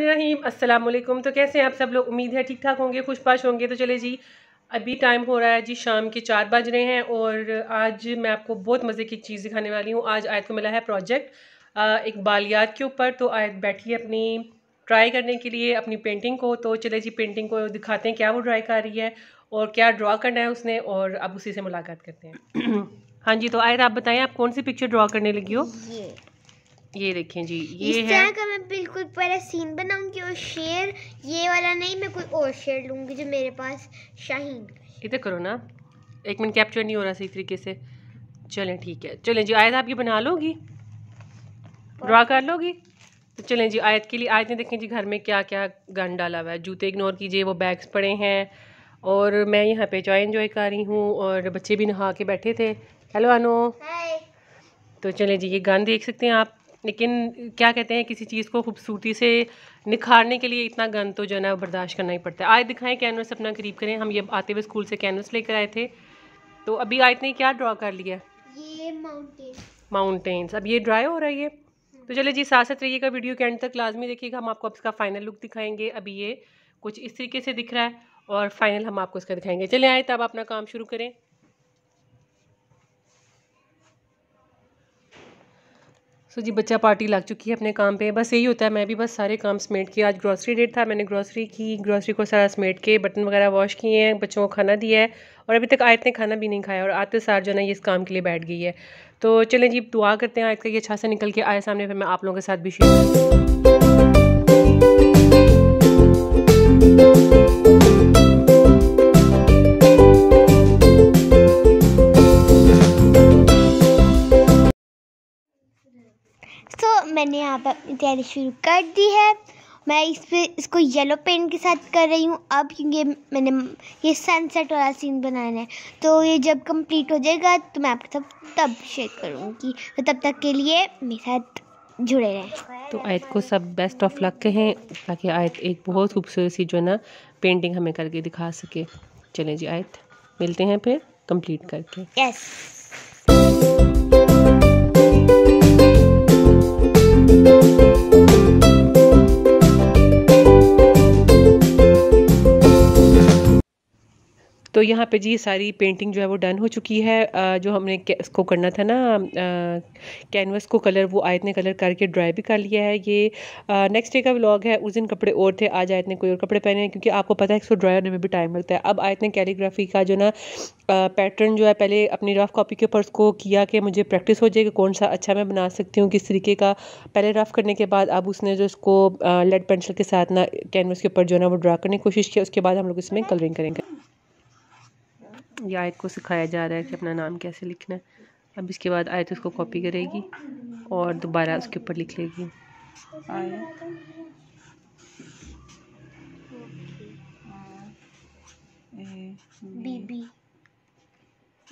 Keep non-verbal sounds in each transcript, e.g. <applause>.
रहीम अस्सलाम वालेकुम तो कैसे हैं आप सब लोग उम्मीद है ठीक ठाक होंगे खुशपाश होंगे तो चले जी अभी टाइम हो रहा है जी शाम के चार बज रहे हैं और आज मैं आपको बहुत मज़े की चीज़ दिखाने वाली हूँ आज आयत को मिला है प्रोजेक्ट एक बालियात के ऊपर तो आयत बैठी है अपनी ट्राई करने के लिए अपनी पेंटिंग को तो चले जी पेंटिंग को दिखाते हैं क्या वो ड्राई कर रही है और क्या ड्रा करना है उसने और अब उसी से मुलाकात करते हैं <clears throat> हाँ जी तो आयत आप बताएं आप कौन सी पिक्चर ड्रा करने लगी हो ये देखें जी ये इस है का मैं बिल्कुल पहले सीन बनाऊंगी और शेर ये वाला नहीं मैं कोई और शेर लूंगी जो मेरे पास शाहीन इधर करो ना एक मिनट कैप्चर नहीं हो रहा सही तरीके से चलें ठीक है चलें जी आयत आपकी बना लोगी ड्रा कर लोगी तो चलें जी आयत के लिए आयत ने देखें जी घर में क्या क्या गन डाला हुआ है जूते इग्नोर कीजिए वो बैग्स पड़े हैं और मैं यहाँ पे चाय इन्जॉय कर रही हूँ और बच्चे भी नहा के बैठे थे हेलो अनु तो चलें जी ये गन देख सकते हैं आप लेकिन क्या कहते हैं किसी चीज़ को खूबसूरती से निखारने के लिए इतना गंद तो जो है ना बर्दाश्त करना ही पड़ता है आए दिखाएं कैनवस अपना करीब करें हम ये आते हुए स्कूल से कैनवस लेकर आए थे तो अभी आयत ने क्या ड्रा कर लिया ये माउंटेन्स अब ये ड्राई हो रहा है ये हम्म। तो चलिए जी साथ साथ रहिएगा वीडियो के एंड तक लाजमी देखिएगा हम आपको अब इसका फाइनल लुक दिखाएंगे अभी ये कुछ इस तरीके से दिख रहा है और फाइनल हम आपको इसका दिखाएंगे चले आए तब अपना काम शुरू करें सो जी बच्चा पार्टी लग चुकी है अपने काम पे बस यही होता है मैं भी बस सारे काम समेट किए आज ग्रॉसरी डेट था मैंने ग्रॉसरी की ग्रॉसरी को सारा समेट के बटन वगैरह वॉश किए हैं बच्चों को खाना दिया है और अभी तक आयत ने खाना भी नहीं खाया और आते सार जो है ना ये इस काम के लिए बैठ गई है तो चलें जी दुआ करते हैं आयत का ये अच्छा सा निकल के आए सामने फिर मैं आप लोगों के साथ भी शेयर यहाँ पर अपनी तैयारी शुरू कर दी है मैं इस पे इसको येलो पेंट के साथ कर रही हूँ अब क्योंकि मैंने ये सनसेट वाला सीन बनाना है तो ये जब कंप्लीट हो जाएगा तो मैं आपके साथ तब शेयर करूँगी तो तब तक के लिए मेरे साथ जुड़े रहें तो आयत को सब बेस्ट ऑफ लक कहें ताकि आयत एक बहुत खूबसूरत सी जो है ना पेंटिंग हमें करके दिखा सके चलें जी आयत मिलते हैं फिर कंप्लीट करके यस yes. तो यहाँ पे जी सारी पेंटिंग जो है वो डन हो चुकी है जो हमने इसको करना था ना कैनवस को कलर वो आयत ने कलर करके ड्राई भी कर लिया है ये नेक्स्ट डे का व्लॉग है उस दिन कपड़े और थे आज आयत ने कोई और कपड़े पहने हैं क्योंकि आपको पता है इसको ड्राई होने में भी टाइम लगता है अब आयत ने कैलीग्राफी का जो ना पैटर्न जो है पहले अपनी रफ कॉपी के ऊपर उसको किया कि मुझे प्रैक्टिस हो जाए कि कौन सा अच्छा मैं बना सकती हूँ किस तरीके का पहले रफ करने के बाद अब उसने जो इसको लेड पेंसिल के साथ ना कैनवस के ऊपर जो है ना वो ड्रा करने की कोशिश की उसके बाद हम लोग इसमें कलरिंग करेंगे ये आयत को सिखाया जा रहा है कि अपना नाम कैसे लिखना है अब इसके बाद आयत उसको कॉपी करेगी और दोबारा उसके ऊपर लिख लेगी बीबी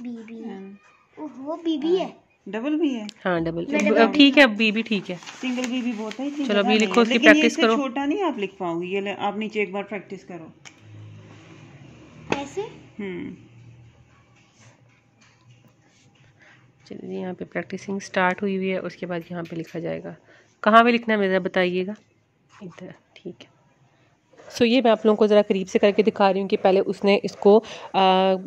बीबी हाँ। वो बीबी है हाँ। डबल भी है हाँ डबल ठीक है बीबी ठीक है सिंगल बीबी बहुत है चलो अभी लिखो छोटा नहीं आप लिख पाओगी ये आप नीचे एक बार प्रैक्टिस करो ऐसे हम्म चलिए यहाँ पे प्रैक्टिसिंग स्टार्ट हुई हुई है उसके बाद यहाँ पे लिखा जाएगा कहाँ पे लिखना है मेरा बताइएगा इधर ठीक है सो ये मैं आप लोगों को ज़रा करीब से करके दिखा रही हूँ कि पहले उसने इसको आ,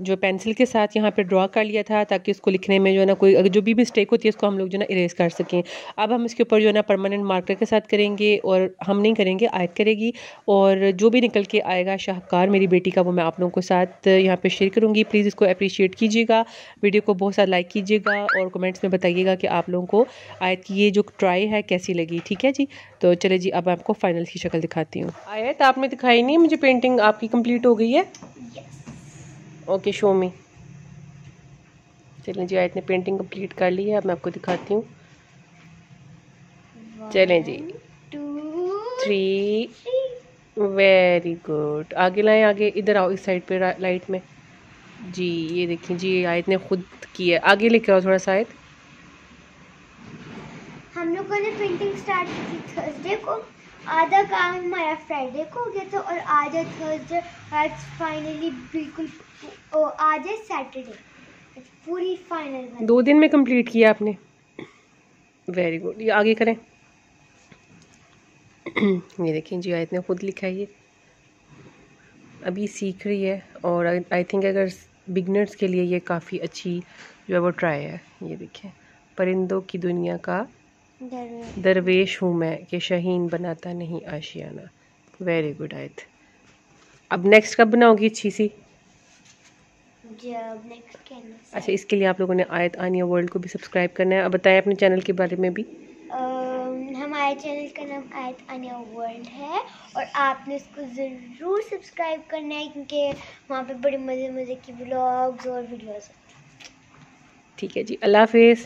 जो पेंसिल के साथ यहाँ पे ड्रॉ कर लिया था ताकि उसको लिखने में जो है ना कोई अगर जो भी मिस्टेक होती है उसको हम लोग जो है ना इरेज कर सकें अब हम इसके ऊपर जो है ना परमानेंट मार्कर के साथ करेंगे और हम नहीं करेंगे आयत करेगी और जो भी निकल के आएगा शाहकार मेरी बेटी का वो मैं आप लोगों के साथ यहाँ पर शेयर करूँगी प्लीज़ इसको अप्रिशिएट कीजिएगा वीडियो को बहुत सारा लाइक कीजिएगा और कमेंट्स में बताइएगा कि आप लोगों को आयत की ये जो ट्राई है कैसी लगी ठीक है जी तो चले जी अब आपको फाइनल की शक्ल दिखाती हूँ आयत आपने दिखाई नहीं मुझे पेंटिंग आपकी कंप्लीट हो गई है ओके शो मी चलें जी आयत ने पेंटिंग कंप्लीट कर ली है अब मैं आपको दिखाती हूँ चलें जी थ्री वेरी गुड आगे लाएं आगे इधर आओ इस साइड पे लाइट में जी ये देखिए जी आयत ने खुद की है आगे लेके आओ थोड़ा सा आयत हम लोगों ने पेंटिंग स्टार्ट की थर्सडे को आधा काम हमारा फ्राइडे को हो गया था और आज है थर्सडे आज फाइनली बिल्कुल आज है सैटरडे पूरी फाइनल दो दिन में कंप्लीट किया आपने वेरी गुड ये आगे करें ये देखें जी आयत ने खुद लिखा है ये अभी सीख रही है और आई थिंक अगर बिगनर्स के लिए ये काफ़ी अच्छी जो है वो ट्राई है ये देखें परिंदों की दुनिया का दरवेश हूँ मैं कि शहीन बनाता नहीं आशियाना वेरी गुड आयत अब नेक्स्ट कब बनाओगी अच्छी सी अच्छा इसके लिए आप लोगों ने आयत आनिया वर्ल्ड को भी सब्सक्राइब करना है अब बताएं अपने चैनल के बारे में भी हमारे चैनल का नाम आयत आनिया वर्ल्ड है और आपने इसको ज़रूर सब्सक्राइब करना है क्योंकि वहाँ पे बड़े मज़े मज़े की ब्लॉग्स और वीडियोज़ ठीक है जी अल्लाह हाफिज़